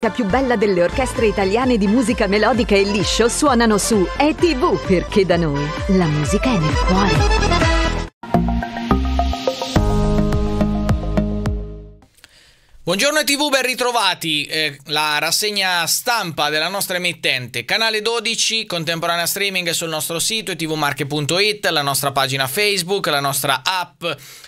La più bella delle orchestre italiane di musica melodica e liscio suonano su ETV perché da noi la musica è nel cuore. Buongiorno TV, ben ritrovati. Eh, la rassegna stampa della nostra emittente, canale 12, contemporanea streaming sul nostro sito tvmarche.it, la nostra pagina Facebook, la nostra app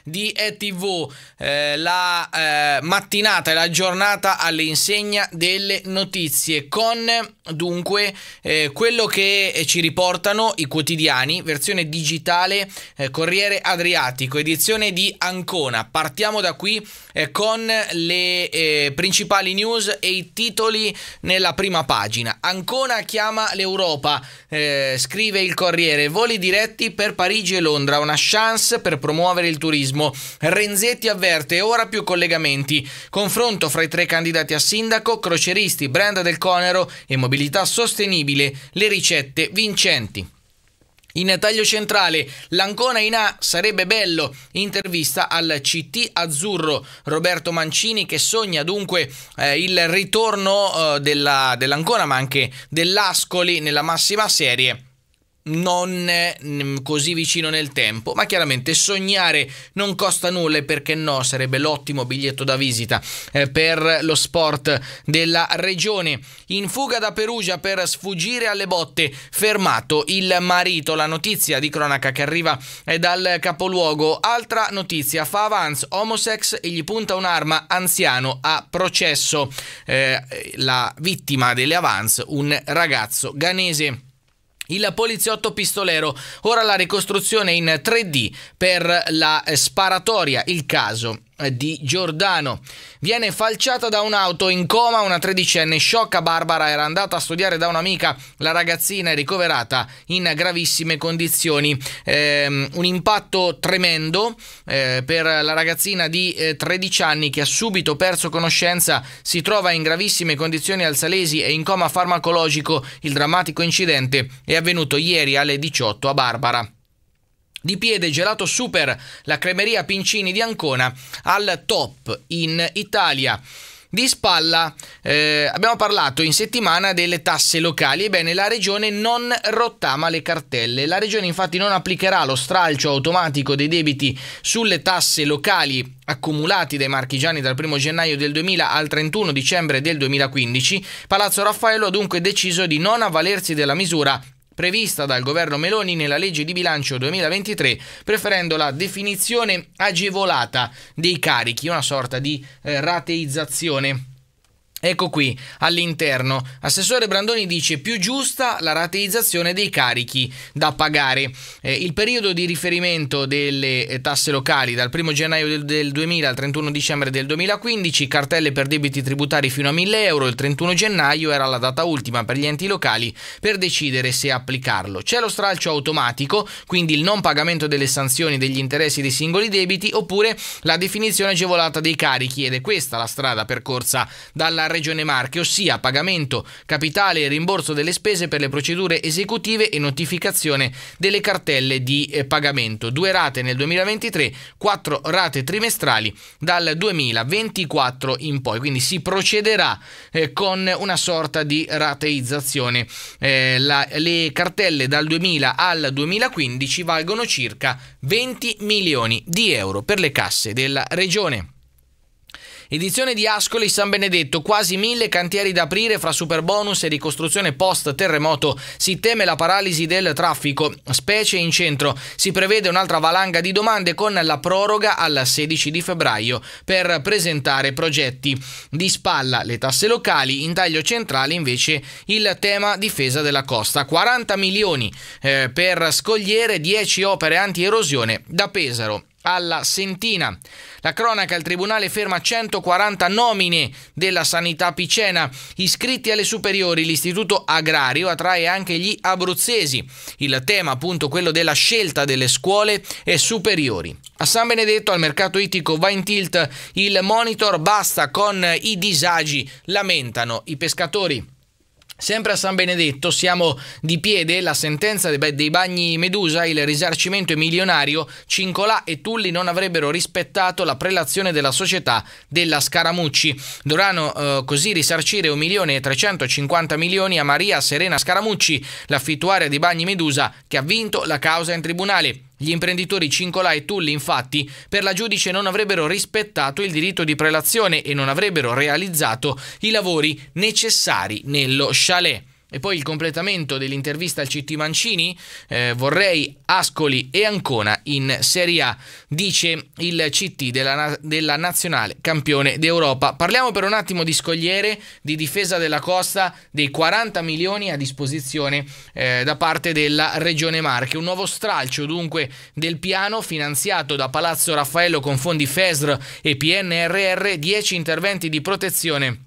di ETV, eh, eh, la eh, mattinata e la giornata all'insegna delle notizie con dunque eh, quello che eh, ci riportano i quotidiani, versione digitale Corriere Adriatico, edizione di Ancona. Partiamo da qui con le eh, principali news e i titoli nella prima pagina. Ancona chiama l'Europa, eh, scrive il Corriere, voli diretti per Parigi e Londra, una chance per promuovere il turismo. Renzetti avverte, ora più collegamenti. Confronto fra i tre candidati a sindaco, croceristi, brand del Conero e mobilità sostenibile, le ricette vincenti. In taglio centrale, l'Ancona in A sarebbe bello, intervista al CT azzurro Roberto Mancini che sogna dunque eh, il ritorno eh, dell'Ancona ma anche dell'Ascoli nella massima serie non mm, così vicino nel tempo, ma chiaramente sognare non costa nulla e perché no, sarebbe l'ottimo biglietto da visita eh, per lo sport della regione. In fuga da Perugia per sfuggire alle botte, fermato il marito, la notizia di cronaca che arriva eh, dal capoluogo. Altra notizia, fa avance homosex e gli punta un'arma anziano a processo. Eh, la vittima delle avance, un ragazzo ganese il poliziotto pistolero. Ora la ricostruzione in 3D per la sparatoria, il caso eh, di Giordano. Viene falciata da un'auto in coma, una tredicenne sciocca Barbara era andata a studiare da un'amica, la ragazzina è ricoverata in gravissime condizioni. Eh, un impatto tremendo eh, per la ragazzina di eh, 13 anni che ha subito perso conoscenza, si trova in gravissime condizioni al Salesi e in coma farmacologico. Il drammatico incidente è avvenuto ieri alle 18 a Barbara. Di piede gelato super, la cremeria Pincini di Ancona al top in Italia. Di spalla eh, abbiamo parlato in settimana delle tasse locali, ebbene la regione non rottama le cartelle, la regione infatti non applicherà lo stralcio automatico dei debiti sulle tasse locali accumulati dai marchigiani dal 1 gennaio del 2000 al 31 dicembre del 2015. Palazzo Raffaello ha dunque deciso di non avvalersi della misura prevista dal governo Meloni nella legge di bilancio 2023, preferendo la definizione agevolata dei carichi, una sorta di eh, rateizzazione Ecco qui, all'interno, Assessore Brandoni dice più giusta la rateizzazione dei carichi da pagare. Eh, il periodo di riferimento delle eh, tasse locali dal 1 gennaio del, del 2000 al 31 dicembre del 2015, cartelle per debiti tributari fino a 1000 euro, il 31 gennaio era la data ultima per gli enti locali per decidere se applicarlo. C'è lo stralcio automatico, quindi il non pagamento delle sanzioni degli interessi dei singoli debiti oppure la definizione agevolata dei carichi ed è questa la strada percorsa dalla Regione Marche, ossia pagamento capitale e rimborso delle spese per le procedure esecutive e notificazione delle cartelle di eh, pagamento. Due rate nel 2023, quattro rate trimestrali dal 2024 in poi. Quindi si procederà eh, con una sorta di rateizzazione. Eh, le cartelle dal 2000 al 2015 valgono circa 20 milioni di euro per le casse della Regione. Edizione di Ascoli San Benedetto, quasi mille cantieri da aprire fra super bonus e ricostruzione post terremoto. Si teme la paralisi del traffico, specie in centro. Si prevede un'altra valanga di domande con la proroga al 16 di febbraio per presentare progetti. Di spalla le tasse locali, in taglio centrale invece il tema difesa della costa. 40 milioni eh, per scogliere 10 opere anti-erosione da Pesaro alla Sentina. La cronaca, il Tribunale ferma 140 nomine della sanità picena. Iscritti alle superiori, l'Istituto Agrario attrae anche gli abruzzesi. Il tema, appunto, quello della scelta delle scuole e superiori. A San Benedetto, al mercato ittico, va in tilt il monitor. Basta con i disagi, lamentano i pescatori. Sempre a San Benedetto siamo di piede, la sentenza dei bagni Medusa, il risarcimento è milionario, Cincolà e Tulli non avrebbero rispettato la prelazione della società della Scaramucci. Dovranno eh, così risarcire 1.350 milioni a Maria Serena Scaramucci, l'affittuaria di bagni Medusa, che ha vinto la causa in tribunale. Gli imprenditori Cincolà e Tulli, infatti, per la giudice non avrebbero rispettato il diritto di prelazione e non avrebbero realizzato i lavori necessari nello chalet. E poi il completamento dell'intervista al CT Mancini, eh, vorrei Ascoli e Ancona in Serie A, dice il CT della, della nazionale campione d'Europa. Parliamo per un attimo di scogliere, di difesa della costa, dei 40 milioni a disposizione eh, da parte della Regione Marche. Un nuovo stralcio dunque del piano finanziato da Palazzo Raffaello con fondi FESR e PNRR, 10 interventi di protezione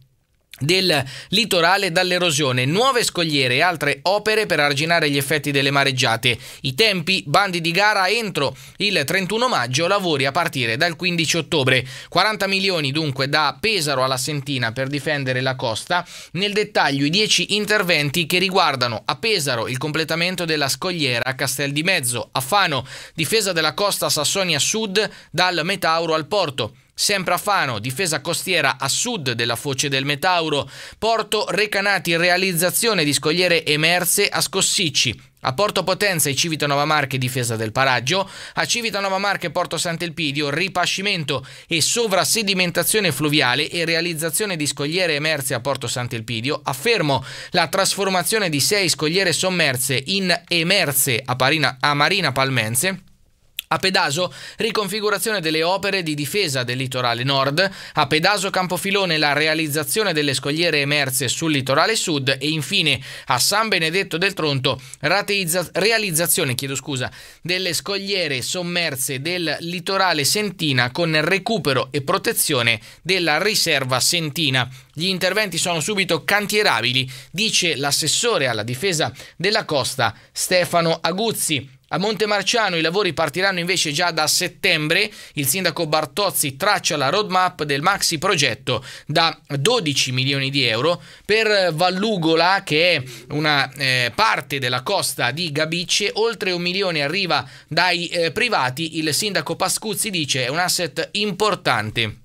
del litorale dall'erosione, nuove scogliere e altre opere per arginare gli effetti delle mareggiate. I tempi, bandi di gara entro il 31 maggio, lavori a partire dal 15 ottobre. 40 milioni dunque da Pesaro alla Sentina per difendere la costa. Nel dettaglio i 10 interventi che riguardano a Pesaro il completamento della scogliera a Castel di Mezzo, a Fano difesa della costa Sassonia Sud dal Metauro al porto. Sempre a Fano, difesa costiera a sud della foce del Metauro, Porto Recanati realizzazione di scogliere emerse a Scossicci. A Porto Potenza e Civitanova Marche difesa del paraggio, a Civitanova Marche Porto Sant'Elpidio ripascimento e sovrasedimentazione fluviale e realizzazione di scogliere emerse a Porto Sant'Elpidio, affermo la trasformazione di sei scogliere sommerse in emerse a, Parina, a Marina Palmense a Pedaso, riconfigurazione delle opere di difesa del litorale nord, a Pedaso Campofilone la realizzazione delle scogliere emerse sul litorale sud e infine a San Benedetto del Tronto realizzazione scusa, delle scogliere sommerse del litorale sentina con recupero e protezione della riserva sentina. Gli interventi sono subito cantierabili, dice l'assessore alla difesa della costa Stefano Aguzzi. A Montemarciano i lavori partiranno invece già da settembre. Il sindaco Bartozzi traccia la roadmap del maxi progetto da 12 milioni di euro per Vallugola, che è una eh, parte della costa di Gabicce. Oltre un milione arriva dai eh, privati. Il sindaco Pascuzzi dice che è un asset importante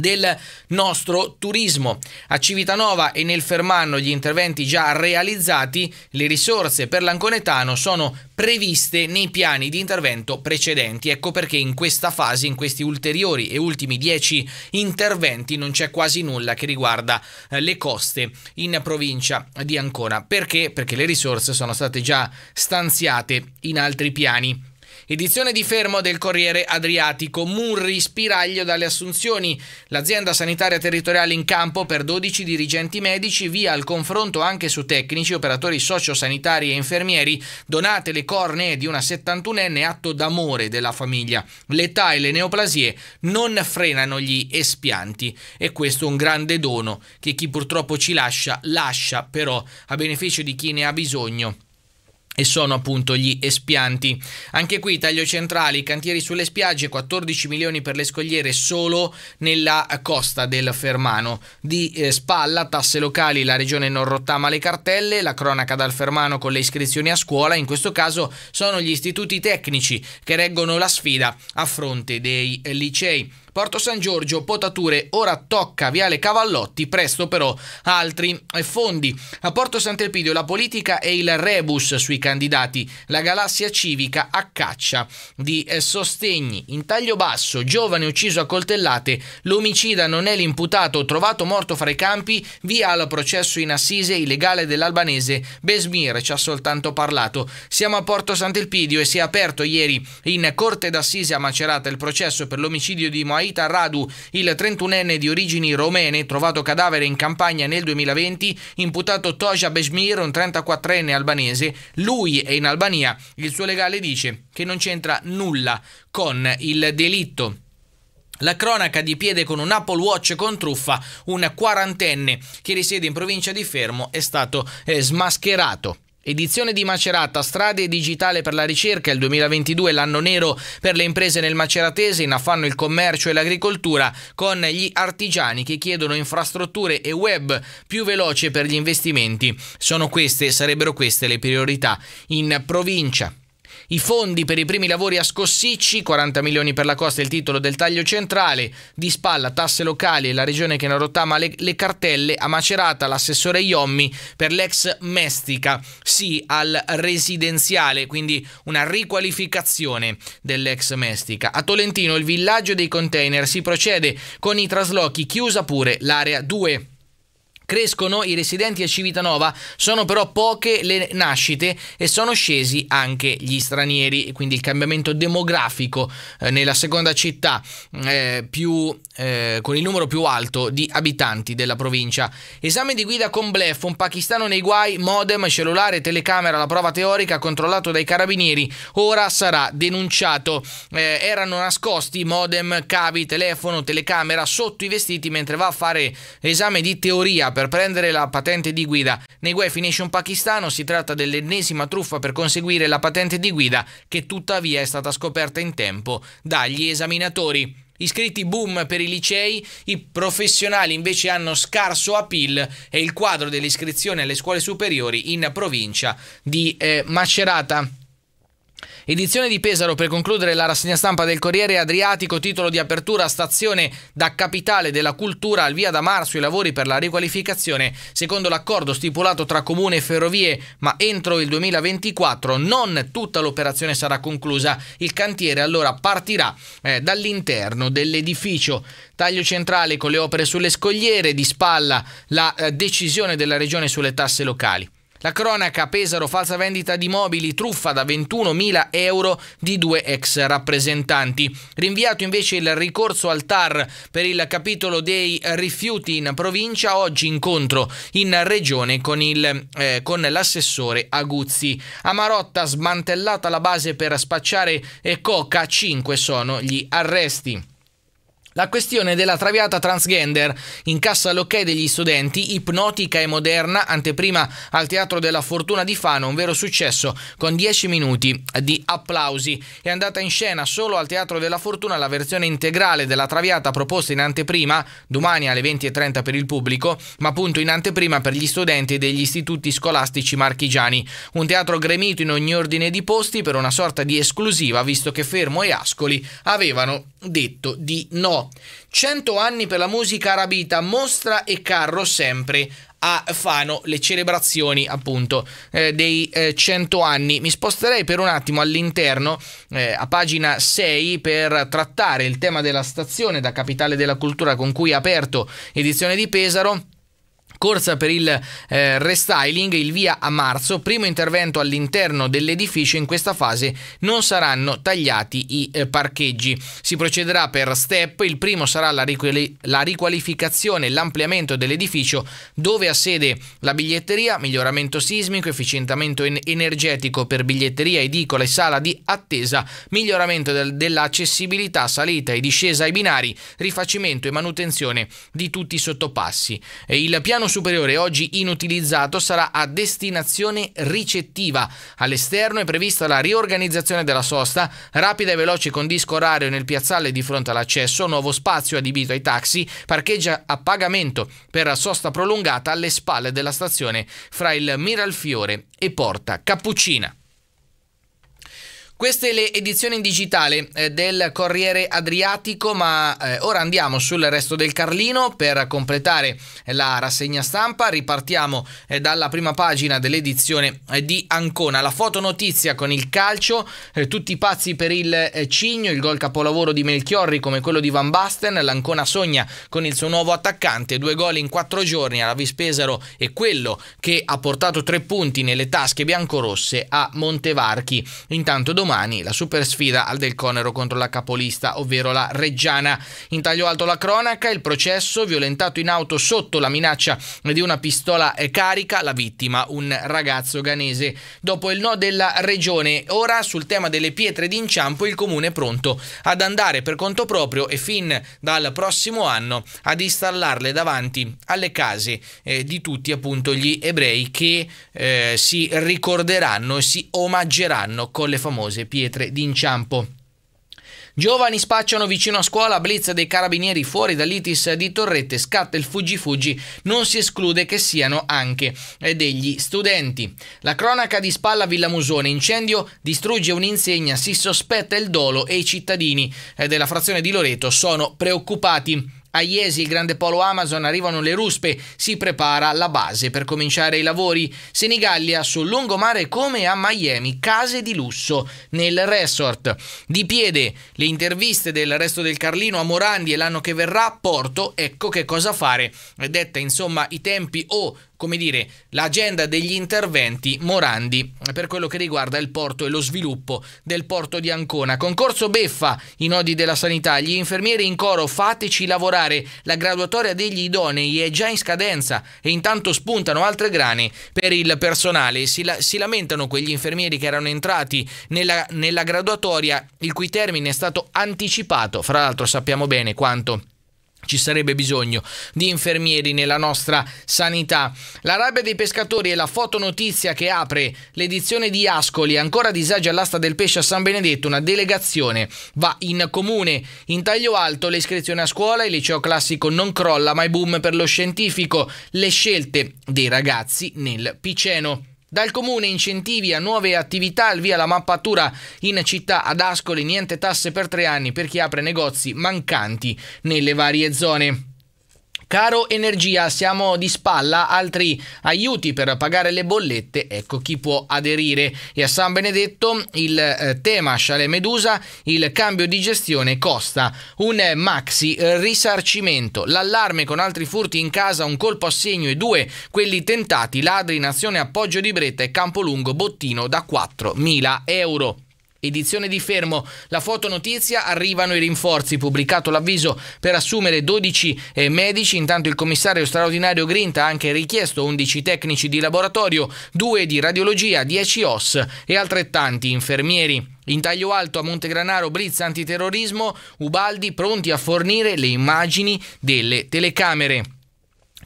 del nostro turismo. A Civitanova e nel Fermanno gli interventi già realizzati, le risorse per l'Anconetano sono previste nei piani di intervento precedenti. Ecco perché in questa fase, in questi ulteriori e ultimi dieci interventi, non c'è quasi nulla che riguarda eh, le coste in provincia di Ancona. Perché? Perché le risorse sono state già stanziate in altri piani Edizione di fermo del Corriere Adriatico, Murri spiraglio dalle assunzioni, l'azienda sanitaria territoriale in campo per 12 dirigenti medici, via al confronto anche su tecnici, operatori sociosanitari e infermieri, donate le cornee di una 71enne atto d'amore della famiglia. L'età e le neoplasie non frenano gli espianti e questo è un grande dono che chi purtroppo ci lascia, lascia però a beneficio di chi ne ha bisogno e sono appunto gli espianti. Anche qui taglio centrali, cantieri sulle spiagge, 14 milioni per le scogliere solo nella costa del Fermano. Di eh, spalla, tasse locali, la regione non rottama le cartelle, la cronaca dal Fermano con le iscrizioni a scuola, in questo caso sono gli istituti tecnici che reggono la sfida a fronte dei licei. Porto San Giorgio, potature, ora tocca Viale Cavallotti, presto però altri fondi. A Porto Sant'Elpidio la politica e il rebus sui candidati. La galassia civica a caccia di eh, sostegni. In taglio basso, giovane ucciso a coltellate, l'omicida non è l'imputato trovato morto fra i campi, via al processo in assise illegale dell'albanese Besmir, ci ha soltanto parlato. Siamo a Porto Sant'Elpidio e si è aperto ieri in Corte d'Assise a Macerata il processo per l'omicidio di Moaita Radu, il 31enne di origini romene, trovato cadavere in campagna nel 2020, imputato Toja Besmir, un 34enne albanese, lui è in Albania, il suo legale dice che non c'entra nulla con il delitto. La cronaca di piede con un Apple Watch con truffa, un quarantenne che risiede in provincia di Fermo è stato eh, smascherato. Edizione di Macerata, strade digitale per la ricerca, il 2022 l'anno nero per le imprese nel maceratese, in affanno il commercio e l'agricoltura, con gli artigiani che chiedono infrastrutture e web più veloce per gli investimenti. Sono queste, sarebbero queste le priorità in provincia. I fondi per i primi lavori a Scossicci, 40 milioni per la costa e il titolo del taglio centrale, di spalla tasse locali e la regione che non rottama le, le cartelle, a Macerata l'assessore Iommi per l'ex Mestica, sì al residenziale, quindi una riqualificazione dell'ex Mestica. A Tolentino il villaggio dei container si procede con i traslochi, chiusa pure l'area 2. Crescono i residenti a Civitanova, sono però poche le nascite e sono scesi anche gli stranieri, quindi il cambiamento demografico eh, nella seconda città eh, più, eh, con il numero più alto di abitanti della provincia. Esame di guida con blef, un pakistano nei guai, modem, cellulare, telecamera, la prova teorica controllato dai carabinieri, ora sarà denunciato. Eh, erano nascosti modem, cavi, telefono, telecamera sotto i vestiti mentre va a fare esame di teoria per per prendere la patente di guida. Nei guai finisce un pakistano, si tratta dell'ennesima truffa per conseguire la patente di guida che tuttavia è stata scoperta in tempo dagli esaminatori. Iscritti boom per i licei, i professionali invece hanno scarso appeal e il quadro dell'iscrizione alle scuole superiori in provincia di eh, Macerata. Edizione di Pesaro per concludere la rassegna stampa del Corriere Adriatico, titolo di apertura stazione da capitale della cultura al via da marzo i lavori per la riqualificazione secondo l'accordo stipulato tra Comune e Ferrovie, ma entro il 2024 non tutta l'operazione sarà conclusa, il cantiere allora partirà eh, dall'interno dell'edificio. Taglio centrale con le opere sulle scogliere, di spalla la eh, decisione della regione sulle tasse locali. La cronaca Pesaro, falsa vendita di mobili, truffa da 21.000 euro di due ex rappresentanti. Rinviato invece il ricorso al TAR per il capitolo dei rifiuti in provincia, oggi incontro in regione con, il, eh, con l'assessore Aguzzi. A Marotta smantellata la base per spacciare e coca, 5 sono gli arresti. La questione della traviata transgender incassa l'ok degli studenti, ipnotica e moderna, anteprima al Teatro della Fortuna di Fano, un vero successo, con 10 minuti di applausi. È andata in scena solo al Teatro della Fortuna la versione integrale della traviata proposta in anteprima, domani alle 20.30 per il pubblico, ma appunto in anteprima per gli studenti degli istituti scolastici marchigiani. Un teatro gremito in ogni ordine di posti per una sorta di esclusiva, visto che Fermo e Ascoli avevano detto di no. 100 anni per la musica arabita, mostra e carro sempre a Fano, le celebrazioni appunto eh, dei eh, 100 anni. Mi sposterei per un attimo all'interno, eh, a pagina 6, per trattare il tema della stazione da capitale della cultura con cui ha aperto edizione di Pesaro Corsa per il eh, restyling, il via a marzo, primo intervento all'interno dell'edificio, in questa fase non saranno tagliati i eh, parcheggi. Si procederà per step, il primo sarà la, riquali la riqualificazione e l'ampliamento dell'edificio dove ha sede la biglietteria, miglioramento sismico, efficientamento energetico per biglietteria, edicola e sala di attesa, miglioramento del dell'accessibilità, salita e discesa ai binari, rifacimento e manutenzione di tutti i sottopassi. E il piano superiore, oggi inutilizzato, sarà a destinazione ricettiva. All'esterno è prevista la riorganizzazione della sosta, rapida e veloce con disco orario nel piazzale di fronte all'accesso, nuovo spazio adibito ai taxi, parcheggia a pagamento per sosta prolungata alle spalle della stazione fra il Miralfiore e Porta Cappuccina. Queste le edizioni in digitale eh, del Corriere Adriatico, ma eh, ora andiamo sul resto del Carlino per completare la rassegna stampa. Ripartiamo eh, dalla prima pagina dell'edizione eh, di Ancona. La fotonotizia con il calcio, eh, tutti pazzi per il eh, Cigno, il gol capolavoro di Melchiorri come quello di Van Basten, l'Ancona sogna con il suo nuovo attaccante, due gol in quattro giorni alla Vispesaro e quello che ha portato tre punti nelle tasche biancorosse a Montevarchi. Intanto domani domani la super sfida al Del Conero contro la capolista, ovvero la Reggiana. In taglio alto la cronaca, il processo violentato in auto sotto la minaccia di una pistola eh, carica, la vittima un ragazzo ganese. Dopo il no della regione, ora sul tema delle pietre d'inciampo il comune è pronto ad andare per conto proprio e fin dal prossimo anno ad installarle davanti alle case eh, di tutti appunto gli ebrei che eh, si ricorderanno e si omaggeranno con le famose numerose pietre d'inciampo. Giovani spacciano vicino a scuola, blitz dei carabinieri fuori dall'ITIS di Torrette, scatta il fuggi-fuggi, non si esclude che siano anche eh, degli studenti. La cronaca di Spalla Villa Musone, incendio distrugge un'insegna, si sospetta il dolo e i cittadini eh, della frazione di Loreto sono preoccupati. A Iesi, il grande polo Amazon, arrivano le ruspe, si prepara la base per cominciare i lavori. Senigallia, sul lungomare come a Miami, case di lusso nel resort. Di piede, le interviste del resto del Carlino a Morandi e l'anno che verrà a Porto, ecco che cosa fare. Detta insomma i tempi o come dire, l'agenda degli interventi Morandi per quello che riguarda il porto e lo sviluppo del porto di Ancona. Concorso beffa, i nodi della sanità, gli infermieri in coro, fateci lavorare, la graduatoria degli idonei è già in scadenza e intanto spuntano altre grane per il personale. Si, la si lamentano quegli infermieri che erano entrati nella, nella graduatoria il cui termine è stato anticipato, fra l'altro sappiamo bene quanto ci sarebbe bisogno di infermieri nella nostra sanità. La rabbia dei pescatori e la fotonotizia che apre l'edizione di Ascoli, ancora disagi all'asta del pesce a San Benedetto, una delegazione va in comune. In taglio alto le iscrizioni a scuola, il liceo classico non crolla, ma è boom per lo scientifico, le scelte dei ragazzi nel Piceno. Dal comune incentivi a nuove attività, al via la mappatura in città ad Ascoli, niente tasse per tre anni per chi apre negozi mancanti nelle varie zone. Caro energia, siamo di spalla, altri aiuti per pagare le bollette, ecco chi può aderire. E a San Benedetto il eh, tema Sciale Medusa, il cambio di gestione costa un maxi risarcimento, l'allarme con altri furti in casa, un colpo a segno e due quelli tentati, ladri in azione appoggio di Bretta e Campolungo bottino da 4.000 euro. Edizione di Fermo, la fotonotizia, arrivano i rinforzi, pubblicato l'avviso per assumere 12 eh, medici, intanto il commissario straordinario Grinta ha anche richiesto 11 tecnici di laboratorio, 2 di radiologia, 10 OS e altrettanti infermieri. In taglio alto a Montegranaro blitz antiterrorismo, Ubaldi pronti a fornire le immagini delle telecamere.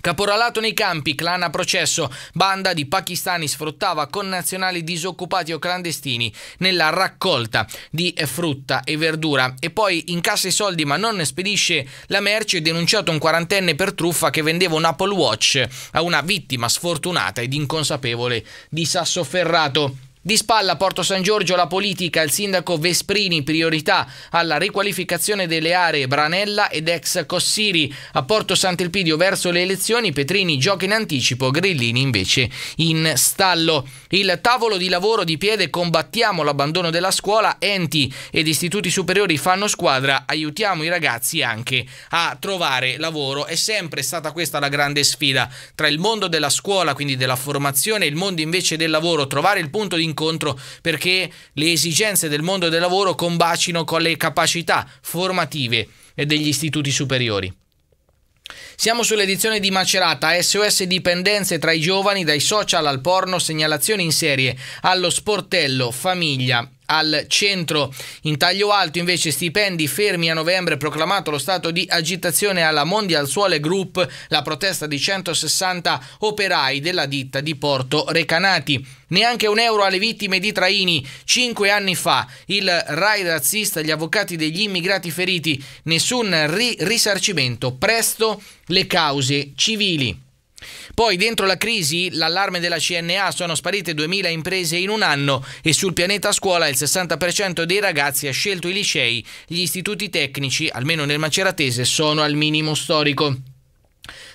Caporalato nei campi, clan a processo, banda di pakistani sfruttava connazionali disoccupati o clandestini nella raccolta di frutta e verdura e poi incassa i soldi ma non spedisce la merce, denunciato un quarantenne per truffa che vendeva un Apple Watch a una vittima sfortunata ed inconsapevole di Sassoferrato. Di spalla Porto San Giorgio la politica, il sindaco Vesprini priorità alla riqualificazione delle aree Branella ed ex Cossiri. A Porto Sant'Elpidio verso le elezioni Petrini gioca in anticipo, Grillini invece in stallo. Il tavolo di lavoro di piede combattiamo l'abbandono della scuola, enti ed istituti superiori fanno squadra, aiutiamo i ragazzi anche a trovare lavoro. È sempre stata questa la grande sfida tra il mondo della scuola, quindi della formazione, e il mondo invece del lavoro, trovare il punto di incontro perché le esigenze del mondo del lavoro combacino con le capacità formative degli istituti superiori. Siamo sull'edizione di Macerata, SOS dipendenze tra i giovani, dai social al porno, segnalazioni in serie, allo sportello, famiglia, al centro in taglio alto invece stipendi fermi a novembre proclamato lo stato di agitazione alla Mondial Suole Group, la protesta di 160 operai della ditta di Porto Recanati. Neanche un euro alle vittime di Traini. Cinque anni fa il RAI razzista, gli avvocati degli immigrati feriti, nessun ri risarcimento. Presto le cause civili. Poi dentro la crisi, l'allarme della CNA, sono sparite 2000 imprese in un anno e sul pianeta scuola il 60% dei ragazzi ha scelto i licei, gli istituti tecnici, almeno nel maceratese, sono al minimo storico.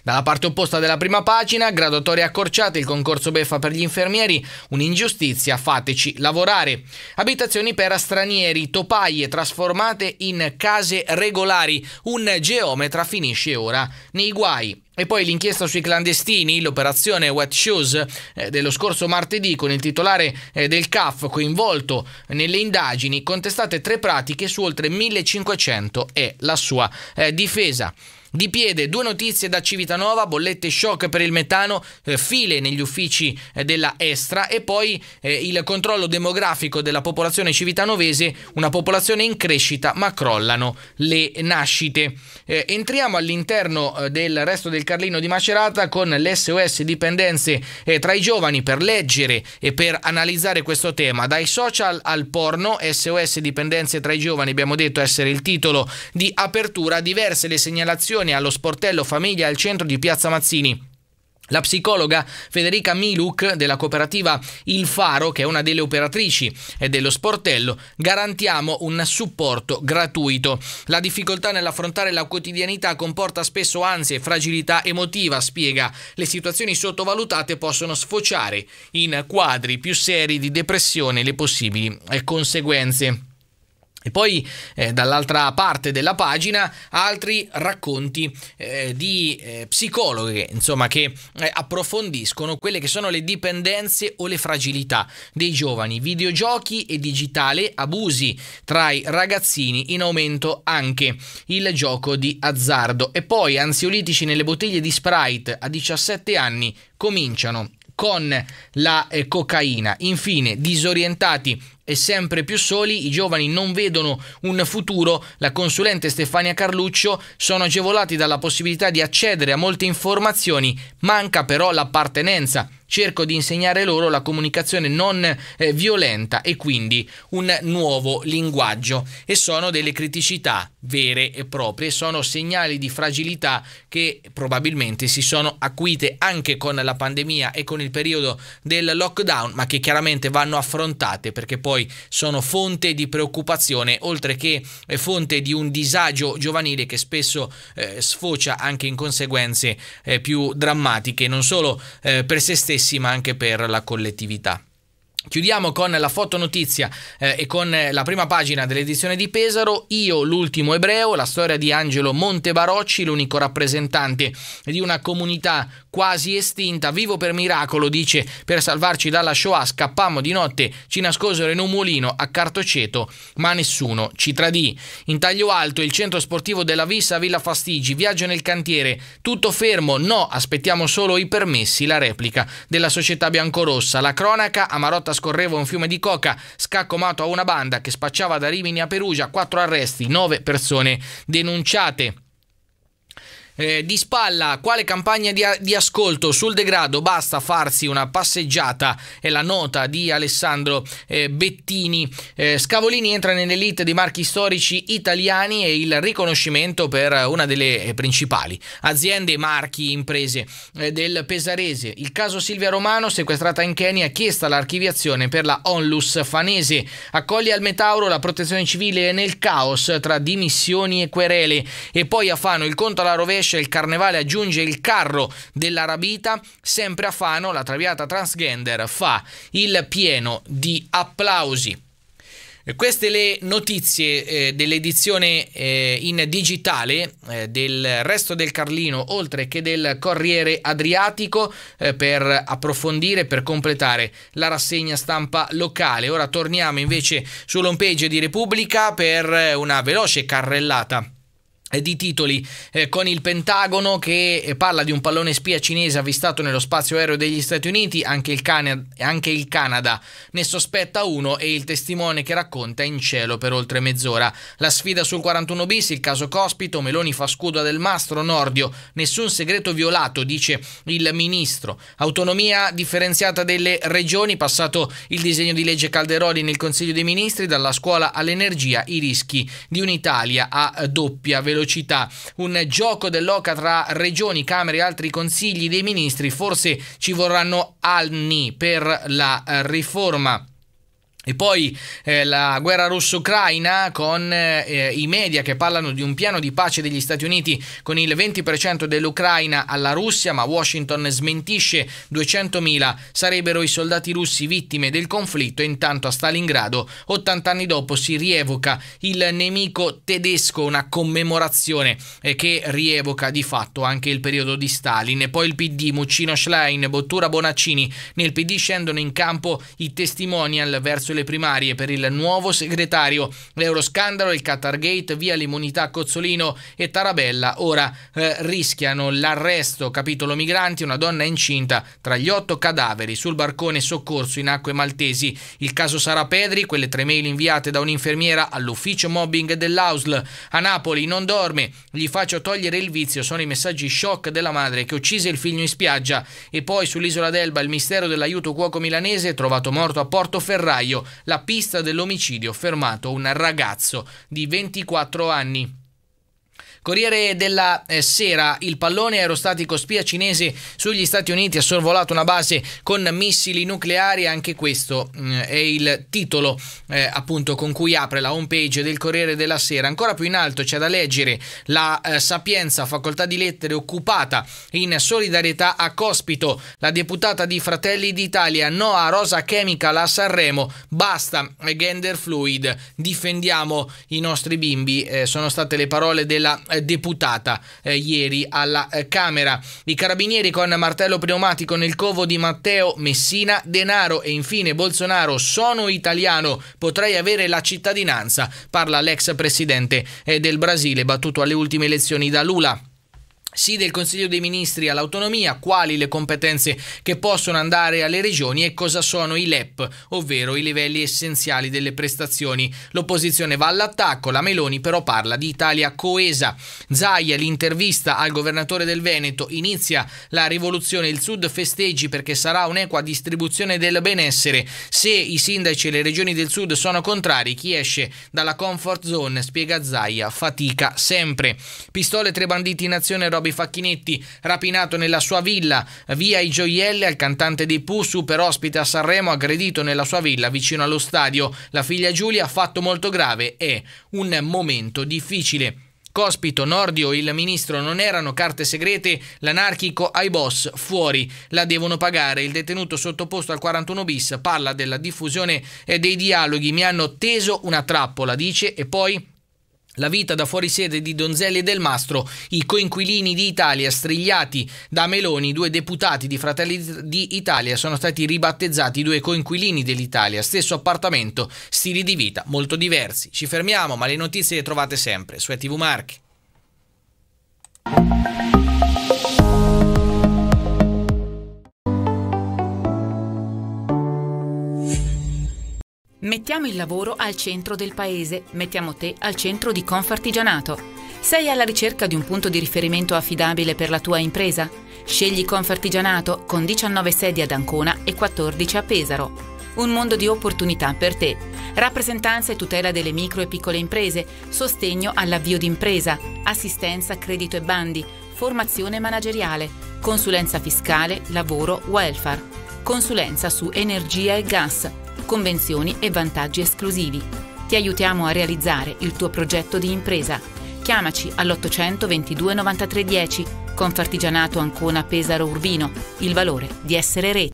Dalla parte opposta della prima pagina, graduatorie accorciate, il concorso beffa per gli infermieri, un'ingiustizia, fateci lavorare. Abitazioni per stranieri, topaie trasformate in case regolari, un geometra finisce ora nei guai. E poi l'inchiesta sui clandestini, l'operazione Wet Shoes eh, dello scorso martedì con il titolare eh, del CAF coinvolto nelle indagini, contestate tre pratiche su oltre 1500 e la sua eh, difesa. Di piede, due notizie da Civitanova, bollette shock per il metano, eh, file negli uffici eh, della Estra e poi eh, il controllo demografico della popolazione civitanovese, una popolazione in crescita ma crollano le nascite. Eh, entriamo all'interno eh, del resto del Carlino di Macerata con l'SOS dipendenze eh, tra i giovani per leggere e per analizzare questo tema. Dai social al porno, SOS dipendenze tra i giovani abbiamo detto essere il titolo di apertura, diverse le segnalazioni Comunicazione allo sportello Famiglia al centro di Piazza Mazzini. La psicologa Federica Miluc della cooperativa Il Faro, che è una delle operatrici dello sportello, garantiamo un supporto gratuito. La difficoltà nell'affrontare la quotidianità comporta spesso ansia e fragilità emotiva, spiega. Le situazioni sottovalutate possono sfociare in quadri più seri di depressione e le possibili conseguenze. E poi eh, dall'altra parte della pagina altri racconti eh, di eh, psicologhe, insomma, che eh, approfondiscono quelle che sono le dipendenze o le fragilità dei giovani, videogiochi e digitale, abusi tra i ragazzini, in aumento anche il gioco di azzardo. E poi ansiolitici nelle bottiglie di Sprite a 17 anni cominciano con la eh, cocaina. Infine, disorientati e sempre più soli, i giovani non vedono un futuro, la consulente Stefania Carluccio sono agevolati dalla possibilità di accedere a molte informazioni, manca però l'appartenenza cerco di insegnare loro la comunicazione non eh, violenta e quindi un nuovo linguaggio e sono delle criticità vere e proprie, sono segnali di fragilità che probabilmente si sono acuite anche con la pandemia e con il periodo del lockdown, ma che chiaramente vanno affrontate perché poi sono fonte di preoccupazione oltre che eh, fonte di un disagio giovanile che spesso eh, sfocia anche in conseguenze eh, più drammatiche, non solo eh, per se stessi stessi ma anche per la collettività. Chiudiamo con la fotonotizia eh, e con eh, la prima pagina dell'edizione di Pesaro, Io l'ultimo ebreo, la storia di Angelo Montebarocci, l'unico rappresentante di una comunità quasi estinta, vivo per miracolo, dice, per salvarci dalla Shoah scappammo di notte, ci nascosero in un mulino a Cartoceto, ma nessuno ci tradì. In taglio alto il centro sportivo della Vissa Villa Fastigi, viaggio nel cantiere, tutto fermo, no, aspettiamo solo i permessi, la replica della società biancorossa, la cronaca a Marotta serata scorreva un fiume di coca scaccomato a una banda che spacciava da Rimini a Perugia, quattro arresti, nove persone denunciate eh, di spalla, quale campagna di, di, ascolto sul degrado, basta farsi una passeggiata, è la nota di Alessandro eh, Bettini. Eh, Scavolini entra nell'elite dei marchi storici italiani e il riconoscimento per una delle eh, principali aziende, marchi, imprese eh, del Pesarese. Il caso Silvia Romano, sequestrata in Kenya, chiesta l'archiviazione per la Onlus Fanese. Accoglie al Metauro la protezione civile nel caos tra dimissioni e querele. E poi a Fano il conto alla rovescia Rovescia il carnevale aggiunge il carro della Rabita, sempre a Fano la traviata transgender fa il pieno di applausi. Queste le notizie eh, dell'edizione eh, in digitale eh, del resto del Carlino, oltre che del Corriere Adriatico, eh, per approfondire, per completare la rassegna stampa locale. Ora torniamo invece sull'homepage di Repubblica per una veloce carrellata di titoli eh, con il Pentagono che parla di un pallone spia cinese avvistato nello spazio aereo degli Stati Uniti, anche il, Canada, anche il Canada ne sospetta uno e il testimone che racconta è in cielo per oltre mezz'ora. La sfida sul 41 bis, il caso Cospito, Meloni fa scudo del mastro, Nordio, nessun segreto violato, dice il ministro. Autonomia differenziata delle regioni, passato il disegno di legge Calderoli nel Consiglio dei Ministri, dalla scuola all'energia, i rischi di un'Italia a doppia velocità velocità. Un gioco dell'oca tra regioni, camere e altri consigli dei ministri. Forse ci vorranno anni per la eh, riforma e poi eh, la guerra russo-ucraina con eh, i media che parlano di un piano di pace degli Stati Uniti con il 20% dell'Ucraina alla Russia, ma Washington smentisce 200.000 sarebbero i soldati russi vittime del conflitto. Intanto a Stalingrado, 80 anni dopo, si rievoca il nemico tedesco, una commemorazione eh, che rievoca di fatto anche il periodo di Stalin. E poi il PD, Muccino Schlein, Bottura Bonaccini. Nel PD scendono in campo i testimonial verso le le primarie per il nuovo segretario. L'euroscandalo, il Qatargate, via l'immunità Cozzolino e Tarabella ora eh, rischiano l'arresto. Capitolo migranti, una donna incinta tra gli otto cadaveri sul barcone soccorso in acque maltesi. Il caso Sara Pedri, quelle tre mail inviate da un'infermiera all'ufficio mobbing dell'Ausl. A Napoli non dorme, gli faccio togliere il vizio, sono i messaggi shock della madre che uccise il figlio in spiaggia e poi sull'isola d'Elba il mistero dell'aiuto cuoco milanese trovato morto a Portoferraio la pista dell'omicidio fermato un ragazzo di 24 anni. Corriere della eh, Sera, il pallone aerostatico spia cinese sugli Stati Uniti ha sorvolato una base con missili nucleari, anche questo mm, è il titolo eh, appunto con cui apre la homepage del Corriere della Sera. Ancora più in alto c'è da leggere la eh, Sapienza, facoltà di lettere occupata in solidarietà a Cospito, la deputata di Fratelli d'Italia, no a Rosa Chemical a Sanremo, basta gender fluid, difendiamo i nostri bimbi, eh, sono state le parole della eh, deputata eh, ieri alla eh, Camera. I carabinieri con martello pneumatico nel covo di Matteo Messina, Denaro e infine Bolsonaro sono italiano, potrei avere la cittadinanza, parla l'ex presidente eh, del Brasile battuto alle ultime elezioni da Lula sì del Consiglio dei Ministri all'autonomia, quali le competenze che possono andare alle regioni e cosa sono i LEP, ovvero i livelli essenziali delle prestazioni. L'opposizione va all'attacco, la Meloni però parla di Italia coesa. Zaia, l'intervista al governatore del Veneto, inizia la rivoluzione, il Sud festeggi perché sarà un'equa distribuzione del benessere. Se i sindaci e le regioni del Sud sono contrari, chi esce dalla comfort zone, spiega Zaia, fatica sempre. Pistole tre banditi in azione Robin Fabio Facchinetti, rapinato nella sua villa, via i gioielli al cantante dei Pooh, super ospite a Sanremo, aggredito nella sua villa vicino allo stadio. La figlia Giulia, fatto molto grave, è un momento difficile. Cospito, Nordio, il ministro non erano carte segrete, l'anarchico ai boss fuori, la devono pagare. Il detenuto sottoposto al 41 bis parla della diffusione dei dialoghi, mi hanno teso una trappola, dice, e poi la vita da fuorisede di Donzelli e Del Mastro, i coinquilini di Italia strigliati da Meloni, due deputati di Fratelli d'Italia sono stati ribattezzati due coinquilini dell'Italia, stesso appartamento, stili di vita molto diversi. Ci fermiamo, ma le notizie le trovate sempre su ETV Marche. Mettiamo il lavoro al centro del paese, mettiamo te al centro di Confartigianato. Sei alla ricerca di un punto di riferimento affidabile per la tua impresa? Scegli Confartigianato con 19 sedi ad Ancona e 14 a Pesaro. Un mondo di opportunità per te. Rappresentanza e tutela delle micro e piccole imprese, sostegno all'avvio d'impresa, assistenza, credito e bandi, formazione manageriale, consulenza fiscale, lavoro, welfare, consulenza su energia e gas, convenzioni e vantaggi esclusivi. Ti aiutiamo a realizzare il tuo progetto di impresa. Chiamaci all'800 22 93 10, Confartigianato Ancona Pesaro Urbino, il valore di essere rete.